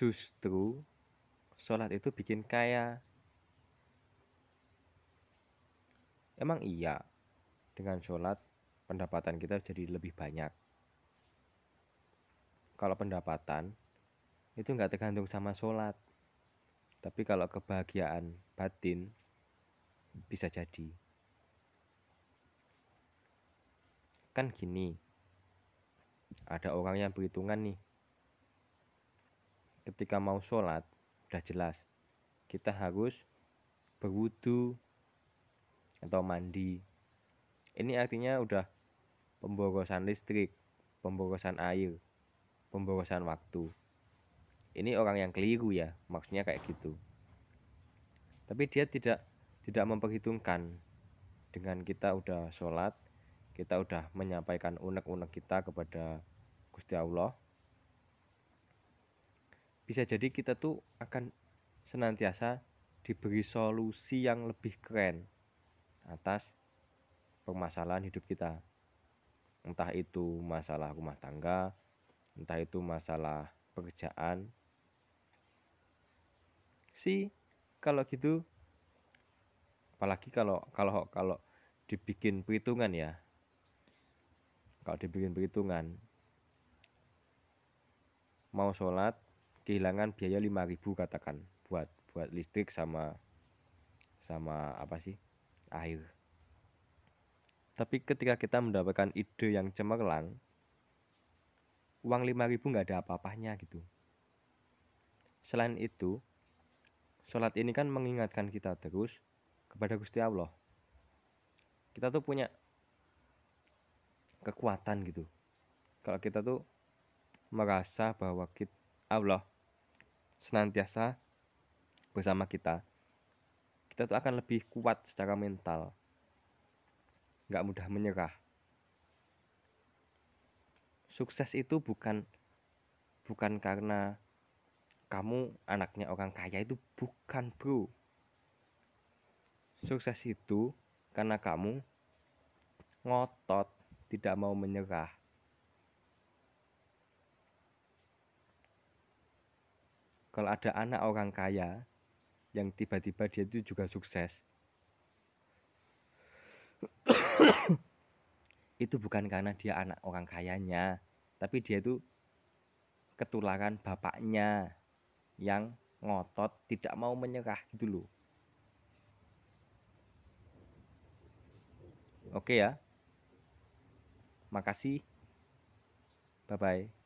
justru sholat itu bikin kaya. Emang iya, dengan sholat pendapatan kita jadi lebih banyak. Kalau pendapatan itu nggak tergantung sama sholat, tapi kalau kebahagiaan batin bisa jadi. Kan gini, ada orang yang berhitungan nih, ketika mau sholat udah jelas kita harus berwudu atau mandi ini artinya udah pemborosan listrik pemborosan air pemborosan waktu ini orang yang keliru ya maksudnya kayak gitu tapi dia tidak tidak memperhitungkan dengan kita udah sholat kita udah menyampaikan unek-unek kita kepada Gusti Allah bisa jadi kita tuh akan senantiasa diberi solusi yang lebih keren atas permasalahan hidup kita. Entah itu masalah rumah tangga, entah itu masalah pekerjaan. Si kalau gitu apalagi kalau kalau kalau dibikin perhitungan ya. Kalau dibikin perhitungan mau sholat kehilangan biaya 5000 katakan buat buat listrik sama sama apa sih air tapi ketika kita mendapatkan ide yang cemerlang uang 5000 nggak ada apa-apanya gitu selain itu sholat ini kan mengingatkan kita terus kepada Gusti Allah kita tuh punya kekuatan gitu kalau kita tuh merasa bahwa kita Allah senantiasa bersama kita, kita tuh akan lebih kuat secara mental. Nggak mudah menyerah. Sukses itu bukan bukan karena kamu anaknya orang kaya itu bukan, Bro. Sukses itu karena kamu ngotot, tidak mau menyerah, kalau ada anak orang kaya yang tiba-tiba dia itu juga sukses itu bukan karena dia anak orang kayanya tapi dia itu ketularan bapaknya yang ngotot tidak mau menyerah gitu loh oke ya makasih bye bye